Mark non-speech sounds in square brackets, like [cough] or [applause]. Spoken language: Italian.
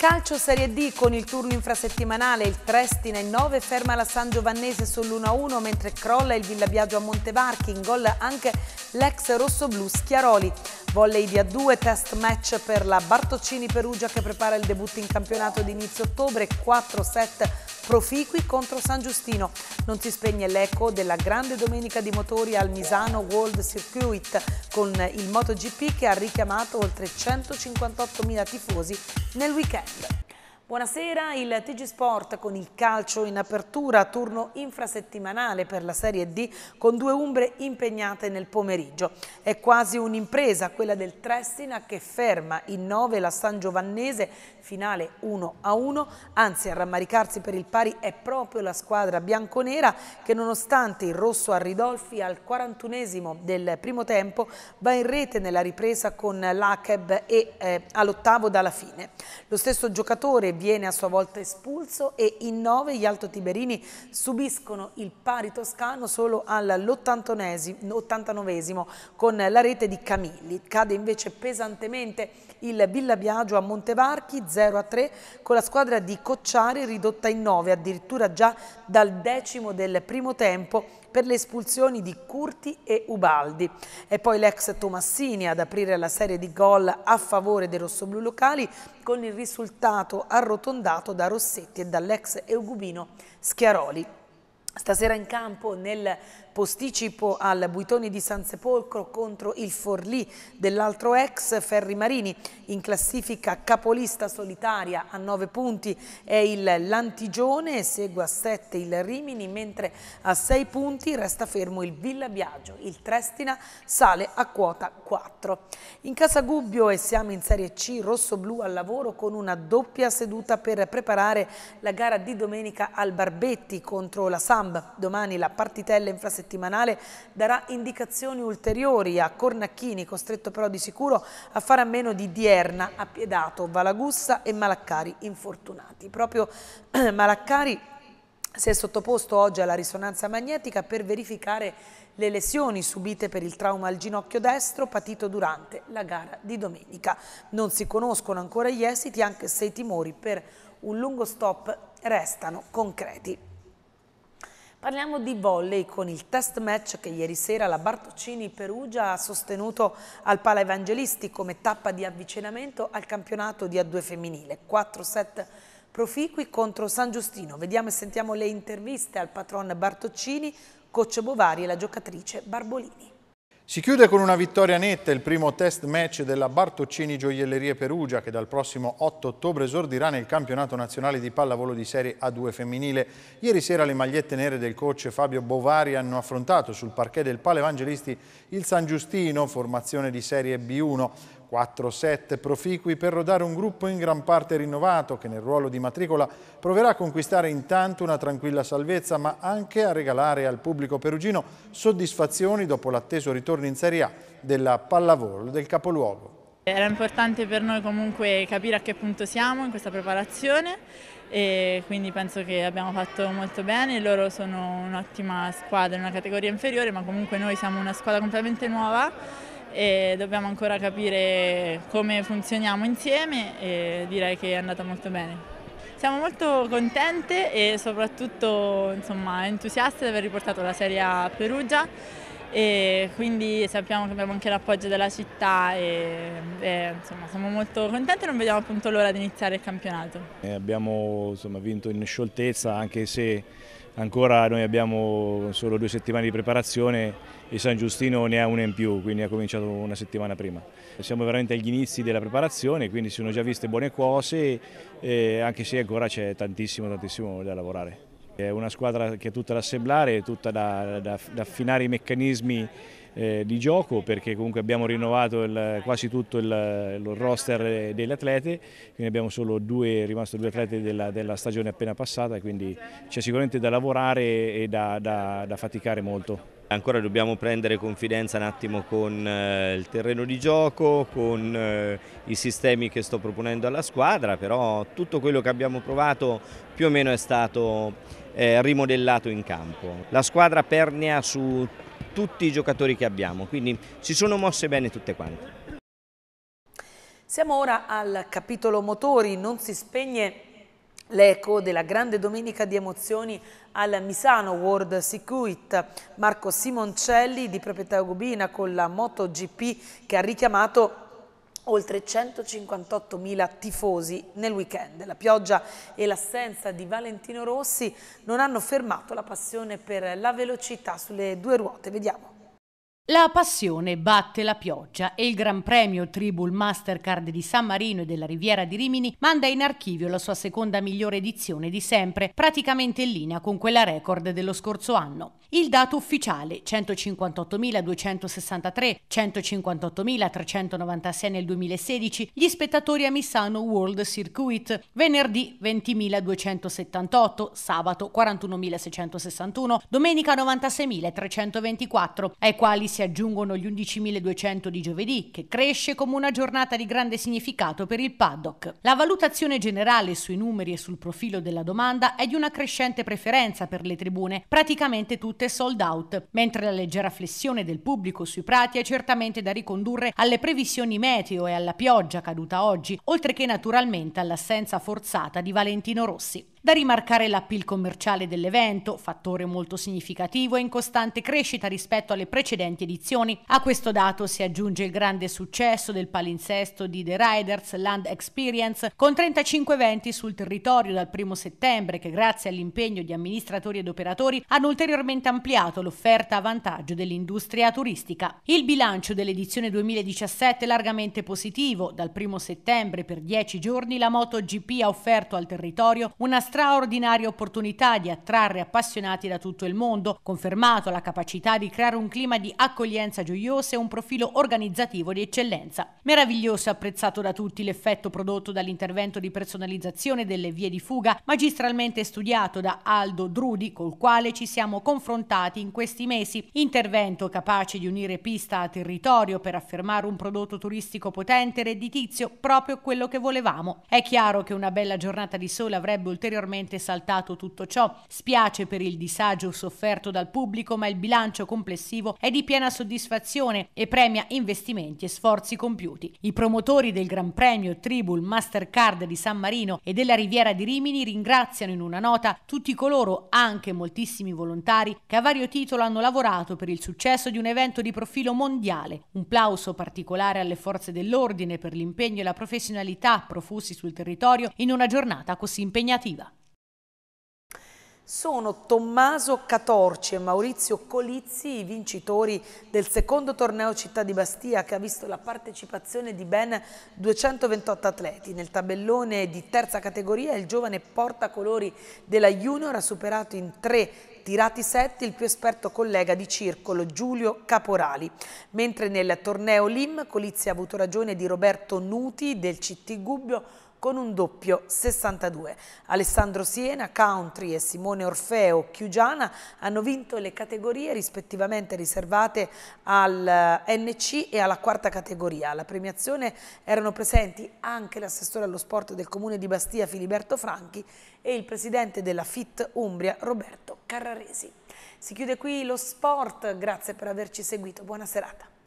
Calcio Serie D con il turno infrasettimanale, il Trestina in 9 ferma la San Giovannese sull'1-1 mentre crolla il Villabiagio a Montevarchi, in gol anche l'ex rossoblu Schiaroli. Volley di A2, test match per la Bartoccini Perugia che prepara il debutto in campionato di inizio ottobre, 4 set proficui contro San Giustino. Non si spegne l'eco della grande domenica di motori al Misano World Circuit con il MotoGP che ha richiamato oltre 158.000 tifosi nel weekend. Buonasera, il TG Sport con il calcio in apertura, turno infrasettimanale per la Serie D con due umbre impegnate nel pomeriggio. È quasi un'impresa quella del Trestina che ferma in nove la San Giovannese, finale 1-1, anzi a rammaricarsi per il pari è proprio la squadra bianconera che nonostante il rosso a Ridolfi al 41 esimo del primo tempo va in rete nella ripresa con l'Akeb e eh, all'ottavo dalla fine. Lo stesso giocatore viene a sua volta espulso e in nove gli altotiberini subiscono il pari toscano solo all'89 con la rete di Camilli. Cade invece pesantemente il Villa Biagio a Montevarchi 0-3 con la squadra di Cocciari ridotta in nove addirittura già dal decimo del primo tempo per le espulsioni di Curti e Ubaldi. E poi l'ex Tomassini ad aprire la serie di gol a favore dei rossoblù locali con il risultato arrotondato da Rossetti e dall'ex Eugubino Schiaroli. Stasera in campo nel posticipo al Buitoni di San Sepolcro contro il Forlì dell'altro ex Ferri Marini in classifica capolista solitaria a 9 punti è il Lantigione segue a 7 il Rimini mentre a 6 punti resta fermo il Villa Biagio il Trestina sale a quota 4 in casa Gubbio e siamo in Serie C rosso-blu al lavoro con una doppia seduta per preparare la gara di domenica al Barbetti contro la Samb domani la partitella infrasettimana settimanale darà indicazioni ulteriori a Cornacchini, costretto però di sicuro a fare a meno di Dierna, Appiedato, Valagussa e Malaccari, infortunati. Proprio [clears throat] Malaccari si è sottoposto oggi alla risonanza magnetica per verificare le lesioni subite per il trauma al ginocchio destro patito durante la gara di domenica. Non si conoscono ancora gli esiti anche se i timori per un lungo stop restano concreti. Parliamo di volley con il test match che ieri sera la Bartoccini Perugia ha sostenuto al Pala Evangelisti come tappa di avvicinamento al campionato di A2 femminile. 4 set proficui contro San Giustino. Vediamo e sentiamo le interviste al patron Bartoccini, coach Bovari e la giocatrice Barbolini. Si chiude con una vittoria netta il primo test match della Bartoccini Gioiellerie Perugia che dal prossimo 8 ottobre esordirà nel campionato nazionale di pallavolo di serie A2 femminile. Ieri sera le magliette nere del coach Fabio Bovari hanno affrontato sul parquet del Pale il San Giustino, formazione di serie B1. 4 set proficui per rodare un gruppo in gran parte rinnovato che nel ruolo di matricola proverà a conquistare intanto una tranquilla salvezza ma anche a regalare al pubblico perugino soddisfazioni dopo l'atteso ritorno in Serie A della pallavolo del capoluogo. Era importante per noi comunque capire a che punto siamo in questa preparazione e quindi penso che abbiamo fatto molto bene, loro sono un'ottima squadra, una categoria inferiore ma comunque noi siamo una squadra completamente nuova e dobbiamo ancora capire come funzioniamo insieme e direi che è andata molto bene. Siamo molto contente e soprattutto insomma, entusiaste di aver riportato la serie a Perugia e quindi sappiamo che abbiamo anche l'appoggio della città e, e insomma, siamo molto contenti e non vediamo appunto l'ora di iniziare il campionato. Eh, abbiamo insomma, vinto in scioltezza anche se ancora noi abbiamo solo due settimane di preparazione e San Giustino ne ha una in più, quindi ha cominciato una settimana prima. Siamo veramente agli inizi della preparazione, quindi si sono già viste buone cose, anche se ancora c'è tantissimo, tantissimo da lavorare. È una squadra che è tutta da assemblare, tutta da, da, da affinare i meccanismi eh, di gioco perché comunque abbiamo rinnovato il, quasi tutto il, lo roster degli atleti, quindi abbiamo solo due, rimasto due atleti della, della stagione appena passata quindi c'è sicuramente da lavorare e da, da, da faticare molto. Ancora dobbiamo prendere confidenza un attimo con eh, il terreno di gioco, con eh, i sistemi che sto proponendo alla squadra, però tutto quello che abbiamo provato più o meno è stato eh, rimodellato in campo. La squadra pernia su tutti i giocatori che abbiamo, quindi si sono mosse bene tutte quante. Siamo ora al capitolo motori, non si spegne l'eco della grande domenica di emozioni al Misano World Circuit. Marco Simoncelli di proprietà Gubina con la MotoGP che ha richiamato oltre 158.000 tifosi nel weekend. La pioggia e l'assenza di Valentino Rossi non hanno fermato la passione per la velocità sulle due ruote. Vediamo. La passione batte la pioggia e il Gran Premio Tribul Mastercard di San Marino e della Riviera di Rimini manda in archivio la sua seconda migliore edizione di sempre, praticamente in linea con quella record dello scorso anno. Il dato ufficiale 158.263, 158.396 nel 2016, gli spettatori a Missano World Circuit, venerdì 20.278, sabato 41.661, domenica 96.324, ai quali si aggiungono gli 11.200 di giovedì, che cresce come una giornata di grande significato per il paddock. La valutazione generale sui numeri e sul profilo della domanda è di una crescente preferenza per le tribune, praticamente tutte sold out, mentre la leggera flessione del pubblico sui prati è certamente da ricondurre alle previsioni meteo e alla pioggia caduta oggi, oltre che naturalmente all'assenza forzata di Valentino Rossi. Da rimarcare l'appeal commerciale dell'evento, fattore molto significativo e in costante crescita rispetto alle precedenti edizioni. A questo dato si aggiunge il grande successo del palinsesto di The Riders Land Experience con 35 eventi sul territorio dal 1 settembre che grazie all'impegno di amministratori ed operatori hanno ulteriormente ampliato l'offerta a vantaggio dell'industria turistica. Il bilancio dell'edizione 2017 è largamente positivo. Dal 1 settembre per 10 giorni la MotoGP ha offerto al territorio una straordinaria opportunità di attrarre appassionati da tutto il mondo, confermato la capacità di creare un clima di accoglienza gioiosa e un profilo organizzativo di eccellenza. Meraviglioso e apprezzato da tutti l'effetto prodotto dall'intervento di personalizzazione delle vie di fuga, magistralmente studiato da Aldo Drudi, col quale ci siamo confrontati in questi mesi. Intervento capace di unire pista a territorio per affermare un prodotto turistico potente e redditizio, proprio quello che volevamo. È chiaro che una bella giornata di sole avrebbe ulteriormente ulteriormente saltato tutto ciò. Spiace per il disagio sofferto dal pubblico, ma il bilancio complessivo è di piena soddisfazione e premia investimenti e sforzi compiuti. I promotori del Gran Premio Tribul Mastercard di San Marino e della Riviera di Rimini ringraziano in una nota tutti coloro, anche moltissimi volontari, che a vario titolo hanno lavorato per il successo di un evento di profilo mondiale. Un plauso particolare alle forze dell'ordine per l'impegno e la professionalità profusi sul territorio in una giornata così impegnativa sono Tommaso Catorci e Maurizio Colizzi i vincitori del secondo torneo Città di Bastia che ha visto la partecipazione di ben 228 atleti. Nel tabellone di terza categoria il giovane portacolori della Junior ha superato in tre tirati setti il più esperto collega di circolo Giulio Caporali. Mentre nel torneo Lim Colizzi ha avuto ragione di Roberto Nuti del CT Gubbio con un doppio 62. Alessandro Siena, Country e Simone Orfeo Chiugiana hanno vinto le categorie rispettivamente riservate al eh, NC e alla quarta categoria. Alla premiazione erano presenti anche l'assessore allo sport del comune di Bastia Filiberto Franchi e il presidente della FIT Umbria Roberto Carraresi. Si chiude qui lo sport, grazie per averci seguito, buona serata.